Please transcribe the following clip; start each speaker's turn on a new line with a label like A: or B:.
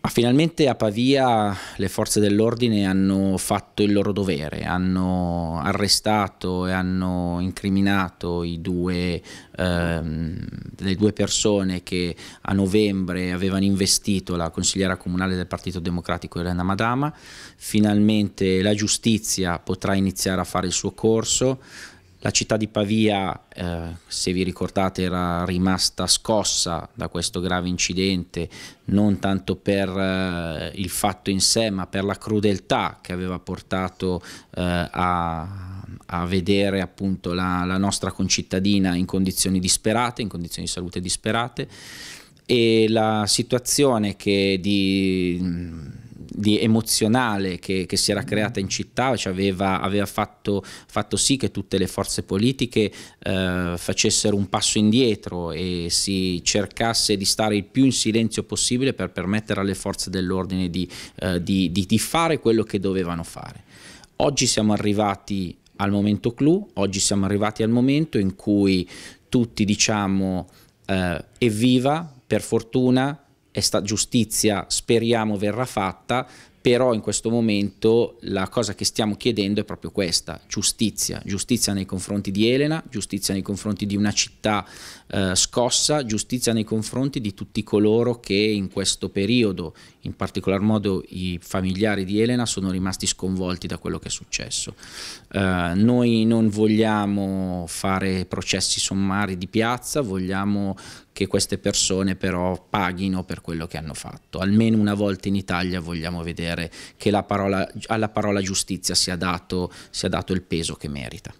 A: Ah, finalmente a Pavia le forze dell'ordine hanno fatto il loro dovere, hanno arrestato e hanno incriminato due, ehm, le due persone che a novembre avevano investito la consigliera comunale del Partito Democratico Elena Madama. Finalmente la giustizia potrà iniziare a fare il suo corso. La città di Pavia, eh, se vi ricordate, era rimasta scossa da questo grave incidente, non tanto per eh, il fatto in sé, ma per la crudeltà che aveva portato eh, a, a, vedere appunto la, la nostra concittadina in condizioni disperate, in condizioni di salute disperate e la situazione che di di emozionale che, che, si era creata in città cioè aveva, aveva fatto, fatto, sì che tutte le forze politiche eh, facessero un passo indietro e si cercasse di stare il più in silenzio possibile per permettere alle forze dell'ordine di, eh, di, di, di fare quello che dovevano fare. Oggi siamo arrivati al momento clou, oggi siamo arrivati al momento in cui tutti diciamo eh, evviva, per fortuna sta giustizia speriamo verrà fatta, però in questo momento la cosa che stiamo chiedendo è proprio questa, giustizia, giustizia nei confronti di Elena, giustizia nei confronti di una città eh, scossa, giustizia nei confronti di tutti coloro che in questo periodo, in particolar modo i familiari di Elena, sono rimasti sconvolti da quello che è successo. Eh, noi non vogliamo fare processi sommari di piazza, vogliamo che queste persone però paghino per quello che hanno fatto. Almeno una volta in Italia vogliamo vedere che parola, alla parola giustizia sia dato, sia dato il peso che merita.